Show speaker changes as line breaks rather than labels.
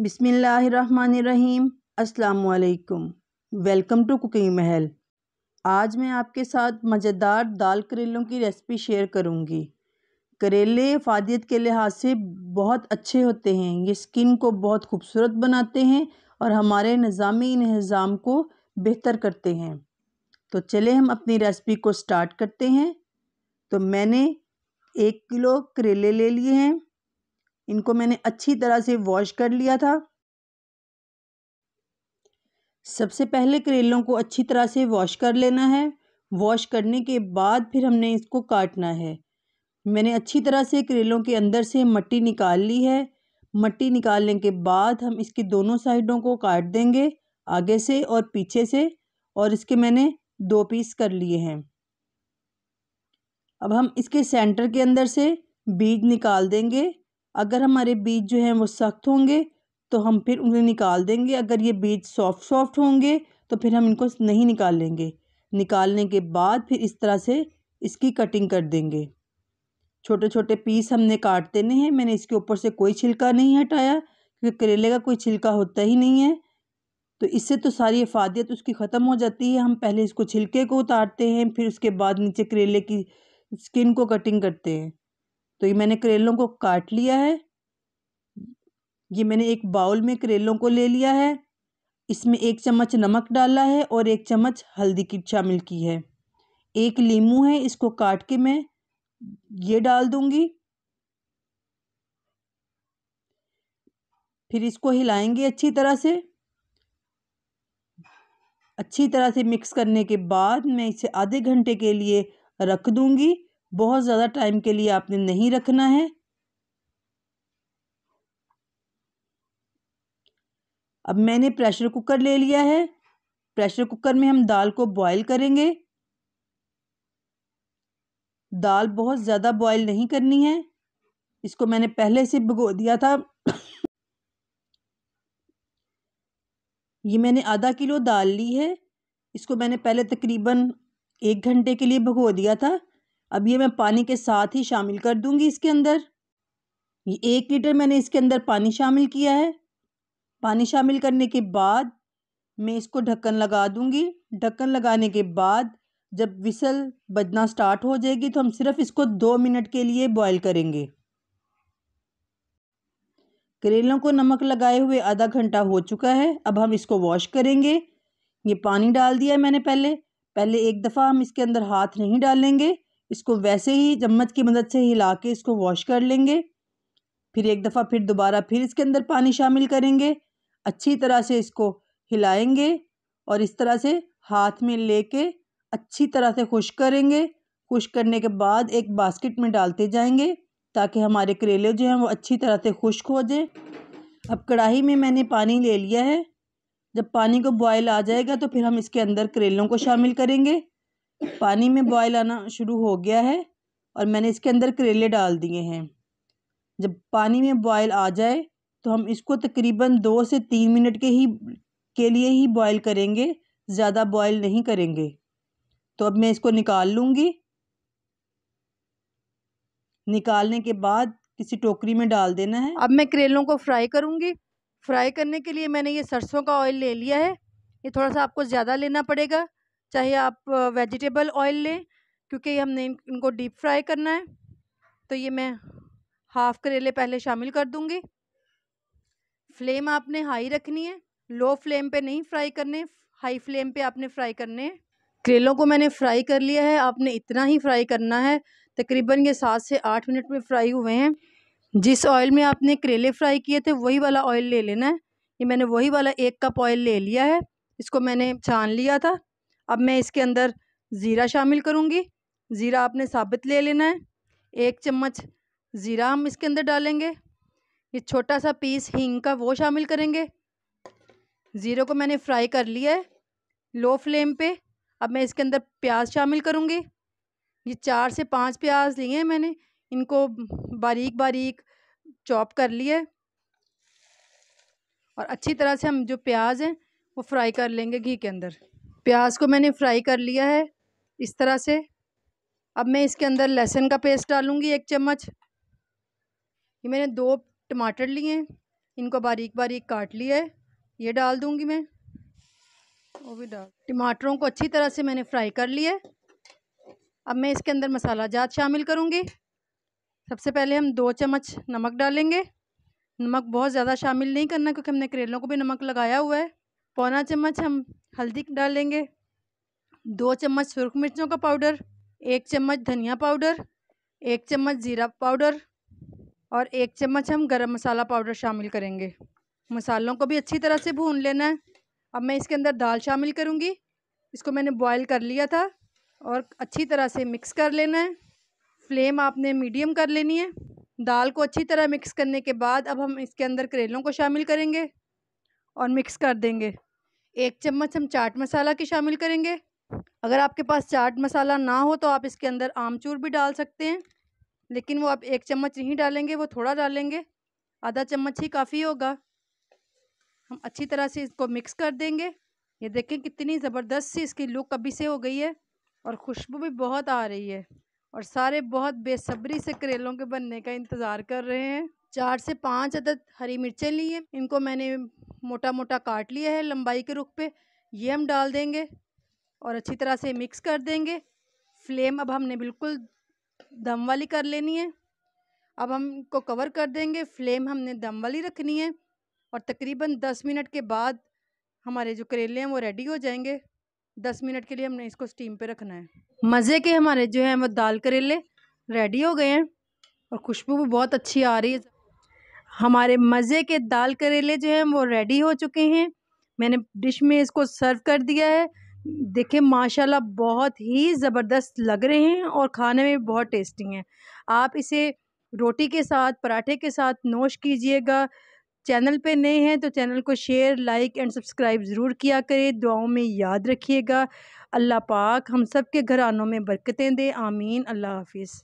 बिसमीम् अल्लाम welcome to cooking महल आज मैं आपके साथ मज़ेदार दाल करेलों की रेसिपी शेयर करूंगी करेले फादियत के लिहाज से बहुत अच्छे होते हैं ये स्किन को बहुत खूबसूरत बनाते हैं और हमारे निज़ामी नज़ाम को बेहतर करते हैं तो चले हम अपनी रेसिपी को स्टार्ट करते हैं तो मैंने एक किलो करेले ले लिए हैं इनको मैंने अच्छी तरह से वॉश कर लिया था सबसे पहले करेलों को अच्छी तरह से वॉश कर लेना है वॉश करने के बाद फिर हमने इसको काटना है मैंने अच्छी तरह से करेलों के अंदर से मट्टी निकाल ली है मट्टी निकालने के बाद हम इसके दोनों साइडों को काट देंगे आगे से और पीछे से और इसके मैंने दो पीस कर लिए हैं अब हम इसके सेंटर के अंदर से बीज निकाल देंगे अगर हमारे बीज जो हैं वो सख्त होंगे तो हम फिर उन्हें निकाल देंगे अगर ये बीज सॉफ्ट सॉफ्ट होंगे तो फिर हम इनको नहीं निकाल लेंगे निकालने के बाद फिर इस तरह से इसकी कटिंग कर देंगे छोटे छोटे पीस हमने काट देने हैं मैंने इसके ऊपर से कोई छिलका नहीं हटाया क्योंकि करेले का कोई छिलका होता ही नहीं है तो इससे तो सारी अफादियत उसकी ख़त्म हो जाती है हम पहले इसको छिलके को उतारते हैं फिर उसके बाद नीचे करेले की स्किन को कटिंग करते हैं तो ये मैंने करेलों को काट लिया है ये मैंने एक बाउल में करेलों को ले लिया है इसमें एक चम्मच नमक डाला है और एक चम्मच हल्दी की शामिल की है एक लीमू है इसको काट के मैं ये डाल दूंगी फिर इसको हिलाएंगे अच्छी तरह से अच्छी तरह से मिक्स करने के बाद मैं इसे आधे घंटे के लिए रख दूंगी बहुत ज़्यादा टाइम के लिए आपने नहीं रखना है अब मैंने प्रेशर कुकर ले लिया है प्रेशर कुकर में हम दाल को बॉईल करेंगे दाल बहुत ज़्यादा बॉईल नहीं करनी है इसको मैंने पहले से भिगो दिया था ये मैंने आधा किलो दाल ली है इसको मैंने पहले तकरीबन एक घंटे के लिए भिगो दिया था अब ये मैं पानी के साथ ही शामिल कर दूंगी इसके अंदर ये एक लीटर मैंने इसके अंदर पानी शामिल किया है पानी शामिल करने के बाद मैं इसको ढक्कन लगा दूंगी ढक्कन लगाने के बाद जब विसल बजना स्टार्ट हो जाएगी तो हम सिर्फ इसको दो मिनट के लिए बॉईल करेंगे करेलों को नमक लगाए हुए आधा घंटा हो चुका है अब हम इसको वॉश करेंगे ये पानी डाल दिया मैंने पहले पहले एक दफ़ा हम इसके अंदर हाथ नहीं डालेंगे इसको वैसे ही चम्मच की मदद से हिला के इसको वॉश कर लेंगे फिर एक दफ़ा फिर दोबारा फिर इसके अंदर पानी शामिल करेंगे अच्छी तरह से इसको हिलाएंगे और इस तरह से हाथ में लेके अच्छी तरह से खुश करेंगे खुश करने के बाद एक बास्केट में डालते जाएंगे ताकि हमारे करेले जो हैं वो अच्छी तरह से खुश्क हो जाए अब कढ़ाई में मैंने पानी ले लिया है जब पानी को बॉयल आ जाएगा तो फिर हम इसके अंदर करेलों को शामिल करेंगे पानी में बॉयल आना शुरू हो गया है और मैंने इसके अंदर करेले डाल दिए हैं जब पानी में बॉयल आ जाए तो हम इसको तकरीबन दो से तीन मिनट के ही के लिए ही बॉयल करेंगे ज़्यादा बॉयल नहीं करेंगे तो अब मैं इसको निकाल लूँगी निकालने के बाद किसी टोकरी में डाल देना है अब मैं करेलों को फ्राई करूँगी फ्राई करने के लिए मैंने ये सरसों का ऑयल ले लिया है ये थोड़ा सा आपको ज़्यादा लेना पड़ेगा चाहे आप वेजिटेबल ऑयल लें क्योंकि हमने इनको डीप फ्राई करना है तो ये मैं हाफ करेले पहले शामिल कर दूंगी फ्लेम आपने हाई रखनी है लो फ्लेम पे नहीं फ्राई करने हाई फ्लेम पे आपने फ्राई करने हैं करेलों को मैंने फ्राई कर लिया है आपने इतना ही फ्राई करना है तकरीबन ये सात से आठ मिनट में फ्राई हुए हैं जिस ऑयल में आपने करेले फ्राई किए थे वही वाला ऑयल ले लेना है ये मैंने वही वाला एक कप ऑयल ले लिया है इसको मैंने छान लिया था अब मैं इसके अंदर ज़ीरा शामिल करूँगी ज़ीरा आपने साबित ले लेना है एक चम्मच ज़ीरा हम इसके अंदर डालेंगे ये छोटा सा पीस हींग का वो शामिल करेंगे ज़ीरे को मैंने फ्राई कर लिया है लो फ्लेम पे अब मैं इसके अंदर प्याज शामिल करूँगी ये चार से पाँच प्याज लिए हैं मैंने इनको बारीक बारीक चॉप कर लिए और अच्छी तरह से हम जो प्याज हैं वो फ्राई कर लेंगे घी के अंदर प्याज को मैंने फ्राई कर लिया है इस तरह से अब मैं इसके अंदर लहसुन का पेस्ट डालूँगी एक चम्मच ये मैंने दो टमाटर लिए हैं इनको बारीक बारीक काट लिया है ये डाल दूँगी मैं वो भी डाल टमाटरों को अच्छी तरह से मैंने फ्राई कर लिया है अब मैं इसके अंदर मसाला जात शामिल करूँगी सबसे पहले हम दो चम्मच नमक डालेंगे नमक बहुत ज़्यादा शामिल नहीं करना क्योंकि हमने करेलों को भी नमक लगाया हुआ है पौना चम्मच हम हल्दी डालेंगे दो चम्मच सुरख मिर्चों का पाउडर एक चम्मच धनिया पाउडर एक चम्मच ज़ीरा पाउडर और एक चम्मच हम गरम मसाला पाउडर शामिल करेंगे मसालों को भी अच्छी तरह से भून लेना है अब मैं इसके अंदर दाल शामिल करूँगी इसको मैंने बॉयल कर लिया था और अच्छी तरह से मिक्स कर लेना है फ्लेम आपने मीडियम कर लेनी है दाल को अच्छी तरह मिक्स करने के बाद अब हम इसके अंदर करेलों को शामिल करेंगे और मिक्स कर देंगे एक चम्मच हम चाट मसाला की शामिल करेंगे अगर आपके पास चाट मसाला ना हो तो आप इसके अंदर आमचूर भी डाल सकते हैं लेकिन वो आप एक चम्मच नहीं डालेंगे वो थोड़ा डालेंगे आधा चम्मच ही काफ़ी होगा हम अच्छी तरह से इसको मिक्स कर देंगे ये देखें कितनी ज़बरदस्त सी इसकी लुक अभी से हो गई है और खुशबू भी बहुत आ रही है और सारे बहुत बेसब्री से करेलों के बनने का इंतज़ार कर रहे हैं चार से पाँच अदद हरी मिर्चें ली हैं इनको मैंने मोटा मोटा काट लिया है लंबाई के रुख पे ये हम डाल देंगे और अच्छी तरह से मिक्स कर देंगे फ्लेम अब हमने बिल्कुल दम वाली कर लेनी है अब हम इनको कवर कर देंगे फ्लेम हमने दम वाली रखनी है और तकरीबन दस मिनट के बाद हमारे जो करेले हैं वो रेडी हो जाएंगे दस मिनट के लिए हमने इसको स्टीम पे रखना है मज़े के हमारे जो हैं वो दाल करेले रेडी हो गए हैं और खुशबू भी बहुत अच्छी आ रही है हमारे मज़े के दाल करेले जो हैं वो रेडी हो चुके हैं मैंने डिश में इसको सर्व कर दिया है देखिए माशाल्लाह बहुत ही ज़बरदस्त लग रहे हैं और खाने में बहुत टेस्टी हैं आप इसे रोटी के साथ पराठे के साथ नोश कीजिएगा चैनल पे नए हैं तो चैनल को शेयर लाइक एंड सब्सक्राइब ज़रूर किया करें दुआओं में याद रखिएगा अल्लाह पाक हम सब के घरानों में बरकतें दे आमीन अल्लाह हाफिज़